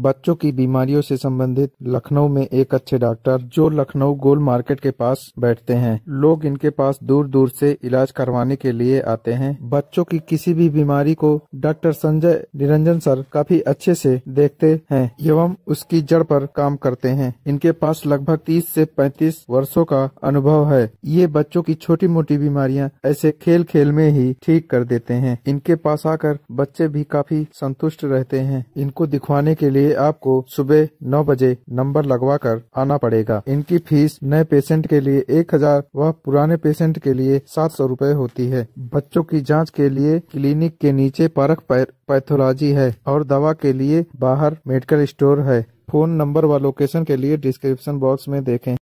बच्चों की बीमारियों से संबंधित लखनऊ में एक अच्छे डॉक्टर जो लखनऊ गोल मार्केट के पास बैठते हैं लोग इनके पास दूर दूर से इलाज करवाने के लिए आते हैं बच्चों की किसी भी बीमारी को डॉक्टर संजय निरंजन सर काफी अच्छे से देखते हैं एवं उसकी जड़ पर काम करते हैं इनके पास लगभग तीस ऐसी पैंतीस वर्षो का अनुभव है ये बच्चों की छोटी मोटी बीमारियाँ ऐसे खेल खेल में ही ठीक कर देते हैं इनके पास आकर बच्चे भी काफी संतुष्ट रहते हैं इनको दिखवाने के लिए लिए आपको सुबह नौ बजे नंबर लगवा कर आना पड़ेगा इनकी फीस नए पेशेंट के लिए एक हजार व पुराने पेशेंट के लिए सात सौ रूपए होती है बच्चों की जांच के लिए क्लिनिक के नीचे पार्क पैथोलॉजी है और दवा के लिए बाहर मेडिकल स्टोर है फोन नंबर व लोकेशन के लिए डिस्क्रिप्शन बॉक्स में देखें